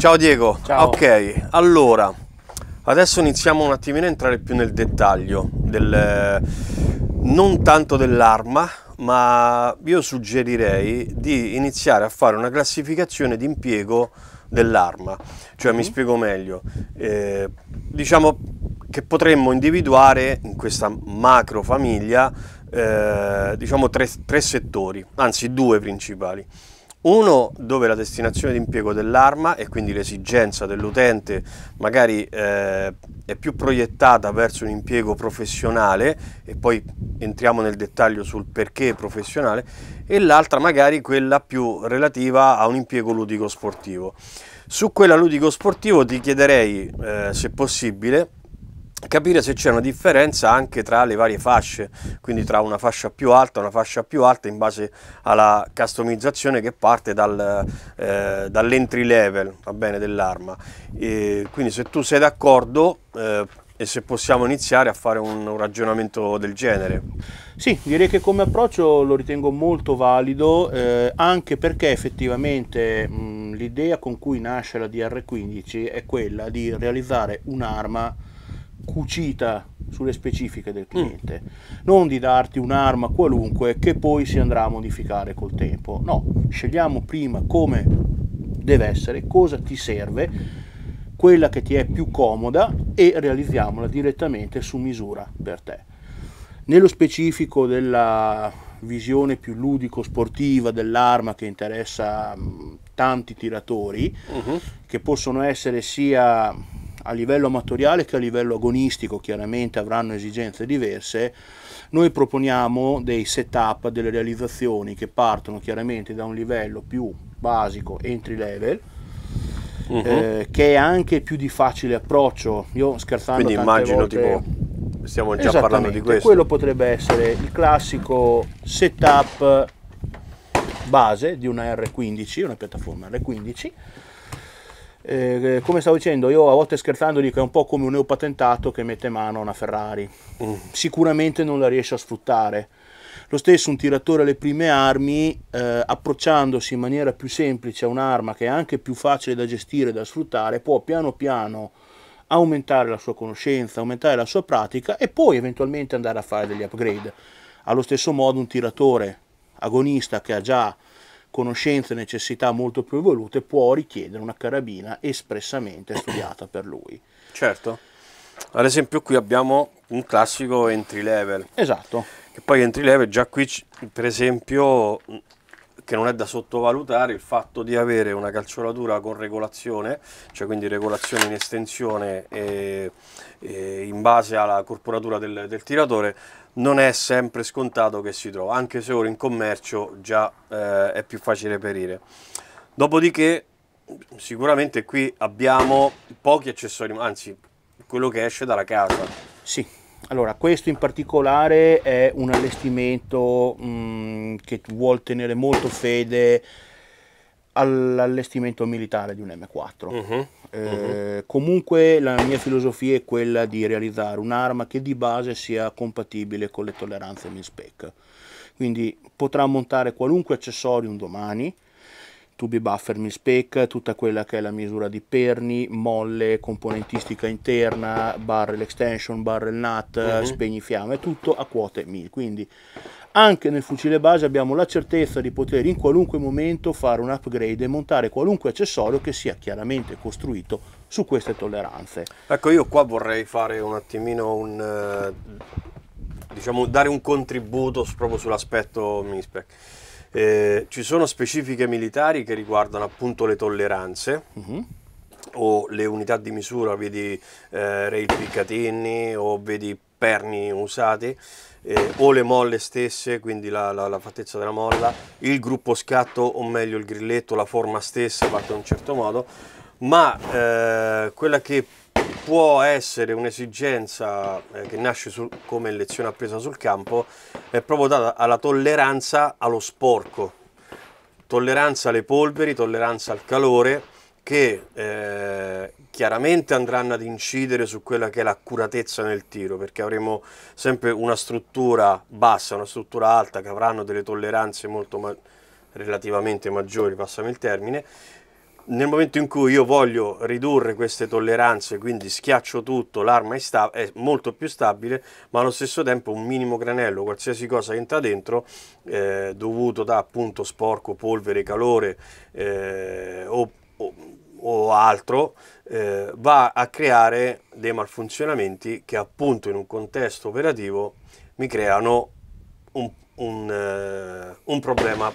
Ciao Diego. Ciao. Ok, allora, adesso iniziamo un attimino a entrare più nel dettaglio, del, eh, non tanto dell'arma, ma io suggerirei di iniziare a fare una classificazione di impiego dell'arma. Cioè, mm. mi mhm. spiego meglio. Eh, diciamo che potremmo individuare in questa macro famiglia eh, diciamo tre, tre settori, anzi due principali. Uno dove la destinazione di impiego dell'arma e quindi l'esigenza dell'utente magari eh, è più proiettata verso un impiego professionale e poi entriamo nel dettaglio sul perché professionale e l'altra magari quella più relativa a un impiego ludico sportivo. Su quella ludico sportivo ti chiederei eh, se possibile capire se c'è una differenza anche tra le varie fasce, quindi tra una fascia più alta e una fascia più alta in base alla customizzazione che parte dal, eh, dall'entry level dell'arma. Quindi se tu sei d'accordo eh, e se possiamo iniziare a fare un, un ragionamento del genere. Sì, direi che come approccio lo ritengo molto valido, eh, anche perché effettivamente l'idea con cui nasce la DR15 è quella di realizzare un'arma cucita sulle specifiche del cliente, mm. non di darti un'arma qualunque che poi si andrà a modificare col tempo. No, scegliamo prima come deve essere, cosa ti serve, quella che ti è più comoda e realizziamola direttamente su misura per te. Nello specifico della visione più ludico-sportiva dell'arma che interessa tanti tiratori, uh -huh. che possono essere sia a livello amatoriale che a livello agonistico chiaramente avranno esigenze diverse, noi proponiamo dei setup, delle realizzazioni che partono chiaramente da un livello più basico, entry level, uh mhm. -huh. eh, che è anche più di facile approccio. Io scherzando Quindi immagino volte, tipo, stiamo già parlando di questo. Quello potrebbe essere il classico setup base di una R15, una piattaforma R15 eh, eh, come stavo dicendo, io a volte scherzando dico che è un po' come un neopatentato che mette mano a una Ferrari. Mm. Sicuramente non la riesce a sfruttare. Lo stesso un tiratore alle prime armi, eh, approcciandosi in maniera più semplice a un'arma che è anche più facile da gestire e da sfruttare, può piano piano aumentare la sua conoscenza, aumentare la sua pratica e poi eventualmente andare a fare degli upgrade. Allo stesso modo un tiratore agonista che ha già conoscenze e necessità molto più evolute, può richiedere una carabina espressamente studiata per lui. Certo. Ad esempio qui abbiamo un classico entry level. Esatto. Che poi entry level già qui per esempio che non è da sottovalutare il fatto di avere una calciolatura con regolazione, cioè quindi regolazione in estensione e, e in base alla corporatura del, del, tiratore, non è sempre scontato che si trova, anche se ora in commercio già eh, è più facile perire. Dopodiché sicuramente qui abbiamo pochi accessori, anzi quello che esce dalla casa. Sì allora questo in particolare è un allestimento mh, mm, che vuol tenere molto fede all'allestimento militare di un M4 uh-huh. uh-huh. comunque la mia filosofia è quella di realizzare un'arma che di base sia compatibile con le tolleranze min spec quindi potrà montare qualunque accessorio un domani tubi buffer mil spec, tutta quella che è la misura di perni, molle, componentistica interna, barrel extension, barrel nut, uh eh, -huh. Mhm. fiamme, tutto a quote 1000. Quindi anche nel fucile base abbiamo la certezza di poter in qualunque momento fare un upgrade e montare qualunque accessorio che sia chiaramente costruito su queste tolleranze. Ecco, io qua vorrei fare un attimino un eh, diciamo dare un contributo proprio sull'aspetto minispec. Eh, ci sono specifiche militari che riguardano appunto le tolleranze. Uh mhm. -huh o le unità di misura, vedi eh, rail piccatini o vedi perni usati, eh, o le molle stesse, quindi la, la, la, fattezza della molla, il gruppo scatto o meglio il grilletto, la forma stessa fatta in un certo modo, ma eh, quella che può essere un'esigenza eh, che nasce sul, come lezione appresa sul campo, è proprio data alla tolleranza allo sporco, tolleranza alle polveri, tolleranza al calore, che eh, chiaramente andranno ad incidere su quella che è l'accuratezza nel tiro, perché avremo sempre una struttura bassa, una struttura alta, che avranno delle tolleranze molto ma relativamente maggiori, passami il termine, nel momento in cui io voglio ridurre queste tolleranze, quindi schiaccio tutto, l'arma è, è, molto più stabile, ma allo stesso tempo un minimo granello, qualsiasi cosa che entra dentro, eh, dovuto da appunto sporco, polvere, calore eh, o, o, o, altro, eh, va a creare dei malfunzionamenti che appunto in un contesto operativo mi creano un, un, eh, un problema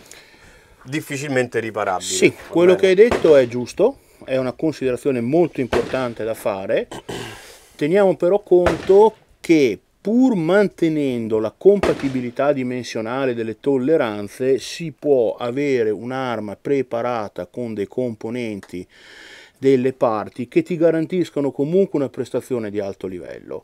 difficilmente riparabile. Sì, quello che hai detto è giusto, è una considerazione molto importante da fare. Teniamo però conto che pur mantenendo la compatibilità dimensionale delle tolleranze si può avere un'arma preparata con dei componenti delle parti che ti garantiscono comunque una prestazione di alto livello.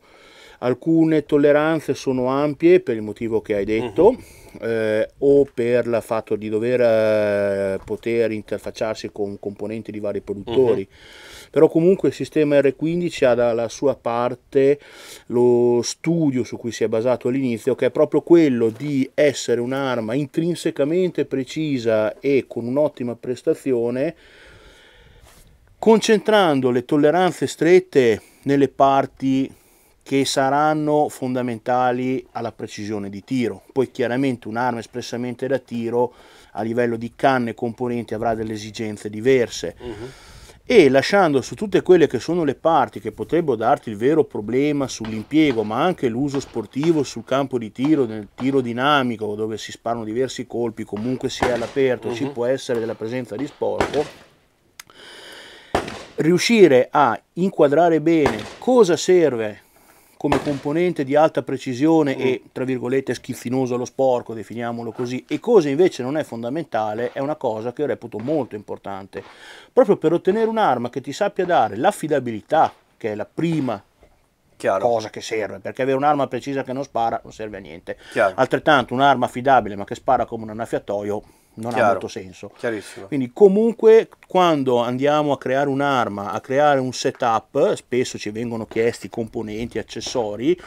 Alcune tolleranze sono ampie per il motivo che hai detto. Uh-huh. Eh, o per il fatto di dover eh, poter interfacciarsi con componenti di vari produttori. Uh-huh. Però comunque il sistema R15 ha dalla sua parte lo studio su cui si è basato all'inizio, che è proprio quello di essere un'arma intrinsecamente precisa e con un'ottima prestazione, concentrando le tolleranze strette nelle parti che saranno fondamentali alla precisione di tiro. Poi chiaramente un'arma espressamente da tiro a livello di canne e componenti avrà delle esigenze diverse. Uh-huh. E lasciando su tutte quelle che sono le parti che potrebbero darti il vero problema sull'impiego, ma anche l'uso sportivo sul campo di tiro, nel tiro dinamico, dove si sparano diversi colpi, comunque sia all'aperto, uh-huh. ci mhm. può essere della presenza di sporco, riuscire a inquadrare bene cosa serve come componente di alta precisione mm. e tra virgolette schifinoso allo sporco, definiamolo così, e cosa invece non è fondamentale, è una cosa che io reputo molto importante. Proprio per ottenere un'arma che ti sappia dare l'affidabilità, che è la prima Chiaro. cosa che serve, perché avere un'arma precisa che non spara non serve a niente. Chiaro. Altrettanto un'arma affidabile ma che spara come un annaffiatoio non Chiaro, ha molto senso. Quindi comunque quando andiamo a creare un'arma, a creare un setup, spesso ci vengono chiesti componenti, accessori,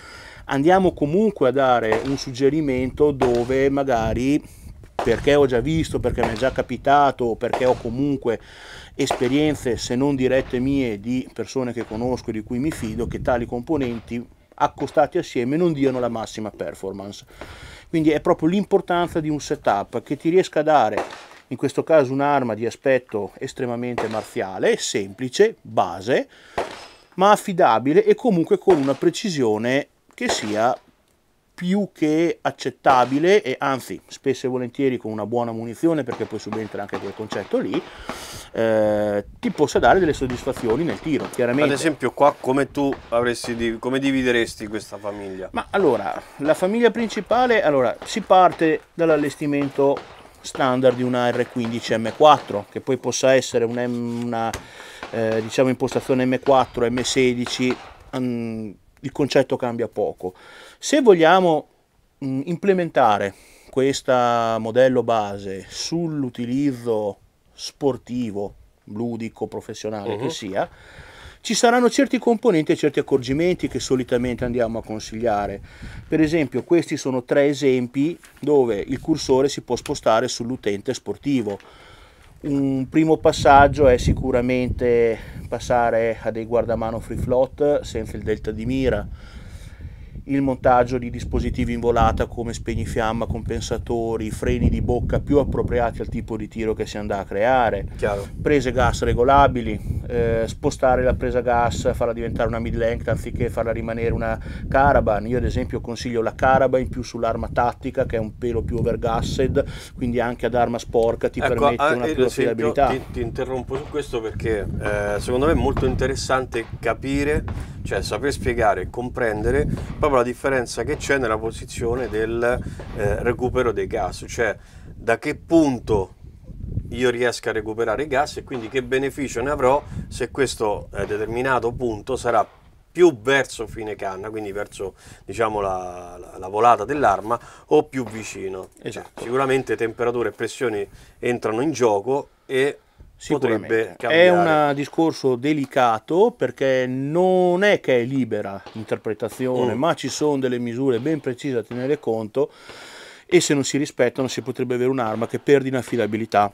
andiamo comunque a dare un suggerimento dove magari perché ho già visto, perché mi è già capitato, perché ho comunque esperienze, se non dirette mie, di persone che conosco e di cui mi fido, che tali componenti accostati assieme non diano la massima performance quindi è proprio l'importanza di un setup che ti riesca a dare, in questo caso un'arma di aspetto estremamente marziale, semplice, base, ma affidabile e comunque con una precisione che sia più che accettabile e anzi spesso e volentieri con una buona munizione perché poi subentra anche quel concetto lì eh, ti possa dare delle soddisfazioni nel tiro, chiaramente. Ad esempio qua come tu avresti, come divideresti questa famiglia? Ma allora, la famiglia principale, allora, si parte dall'allestimento standard di una R15 M4, che poi possa essere un una eh, diciamo impostazione M4, M16, um, il concetto cambia poco. Se vogliamo mh, mm, implementare questo modello base sull'utilizzo sportivo, ludico, professionale uh-huh. che mhm. sia, ci saranno certi componenti e certi accorgimenti che solitamente andiamo a consigliare. Per esempio, questi sono tre esempi dove il cursore si può spostare sull'utente sportivo. Un primo passaggio è sicuramente passare a dei guardamano free float senza il delta di mira il montaggio di dispositivi in volata come spegnifiamma, compensatori, freni di bocca più appropriati al tipo di tiro che si andrà a creare, Chiaro. prese gas regolabili, eh, spostare la presa gas, farla diventare una mid-length anziché farla rimanere una caravan. Io ad esempio consiglio la caravan più sull'arma tattica che è un pelo più overgassed, quindi anche ad arma sporca ti ecco, permette ah, una eh, più affidabilità. Ti, ti, interrompo su questo perché eh, secondo me è molto interessante capire, cioè saper spiegare e comprendere proprio proprio la differenza che c'è nella posizione del eh, recupero dei gas, cioè da che punto io riesco a recuperare i gas e quindi che beneficio ne avrò se questo eh, determinato punto sarà più verso fine canna, quindi verso diciamo, la, la, la, volata dell'arma, o più vicino. Esatto. Sicuramente temperature e pressioni entrano in gioco e potrebbe cambiare. È un discorso delicato perché non è che è libera interpretazione, mm. ma ci sono delle misure ben precise da tenere conto e se non si rispettano si potrebbe avere un'arma che perde in affidabilità